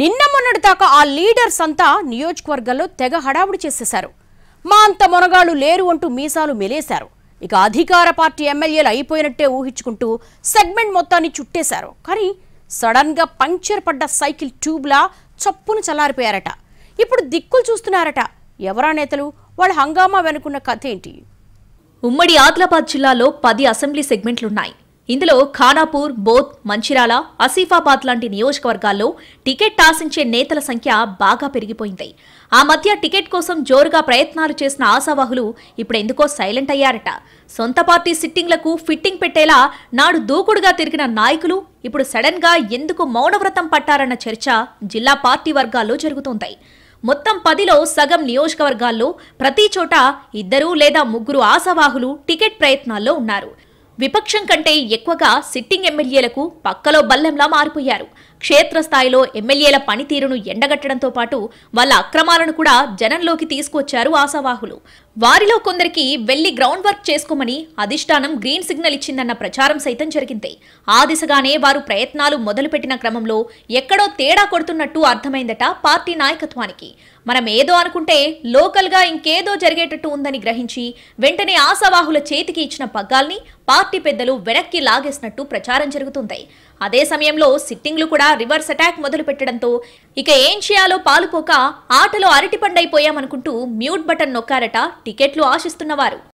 నిన్న మొన్నటి దాకా ఆ లీడర్స్ అంతా నియోజకవర్గాల్లో తెగ హడావుడి చేసేశారు మా అంత మొనగాళ్ళు లేరు అంటూ మీసాలు మెలేశారు ఇక అధికార పార్టీ ఎమ్మెల్యేలు అయిపోయినట్టే ఊహించుకుంటూ సెగ్మెంట్ మొత్తాన్ని చుట్టేశారు కానీ సడన్గా పంక్చర్ పడ్డ సైకిల్ ట్యూబ్లా చప్పును చల్లారిపోయారట ఇప్పుడు దిక్కులు చూస్తున్నారట ఎవరా నేతలు వాళ్ళ హంగామా వెనుకున్న కథ ఏంటి ఉమ్మడి ఆదిలాబాద్ జిల్లాలో పది అసెంబ్లీ సెగ్మెంట్లున్నాయి ఇందులో ఖానాపూర్ బోధ్ మంచిరాల ఆసిఫాబాద్ లాంటి నియోజకవర్గాల్లో టికెట్ ఆశించే నేతల సంఖ్య బాగా పెరిగిపోయింది ఆ మధ్య టికెట్ కోసం జోరుగా ప్రయత్నాలు చేసిన ఆశావాహులు ఇప్పుడు ఎందుకో సైలెంట్ అయ్యారట సొంత పార్టీ సిట్టింగ్లకు ఫిట్టింగ్ పెట్టేలా నాడు దూకుడుగా తిరిగిన నాయకులు ఇప్పుడు సడన్ గా ఎందుకు మౌనవ్రతం పట్టారన్న చర్చ జిల్లా పార్టీ వర్గాల్లో జరుగుతోంది మొత్తం పదిలో సగం నియోజకవర్గాల్లో ప్రతి చోట ఇద్దరు లేదా ముగ్గురు ఆశావాహులు టికెట్ ప్రయత్నాల్లో ఉన్నారు విపక్షం కంటే ఎక్కువగా సిట్టింగ్ ఎమ్మెల్యేలకు పక్కలో బల్లెంలా మారిపోయారు క్షేత్రస్థాయిలో ఎమ్మెల్యేల పనితీరును ఎండగట్టడంతో పాటు వాళ్ళ అక్రమాలను కూడా జనంలోకి తీసుకొచ్చారు ఆశావాహులు వారిలో కొందరికి వెళ్లి గ్రౌండ్ వర్క్ చేసుకోమని అధిష్టానం గ్రీన్ సిగ్నల్ ఇచ్చిందన్న ప్రచారం సైతం జరిగింది ఆ దిశగానే వారు ప్రయత్నాలు మొదలుపెట్టిన క్రమంలో ఎక్కడో తేడా కొడుతున్నట్టు అర్థమైందట పార్టీ నాయకత్వానికి మనం ఏదో అనుకుంటే లోకల్గా ఇంకేదో జరిగేటట్టు ఉందని గ్రహించి వెంటనే ఆశావాహుల చేతికి ఇచ్చిన పగ్గాల్ని పార్టీ పెద్దలు వెనక్కి లాగేసినట్టు ప్రచారం జరుగుతుంది అదే సమయంలో సిట్టింగ్లు కూడా రివర్స్ అటాక్ మొదలు పెట్టడంతో ఇక ఏం చేయాలో పాలుపోక ఆటలో అరటిపండైపోయామనుకుంటూ మ్యూట్ బటన్ నొక్కారట టికెట్లు ఆశిస్తున్నవారు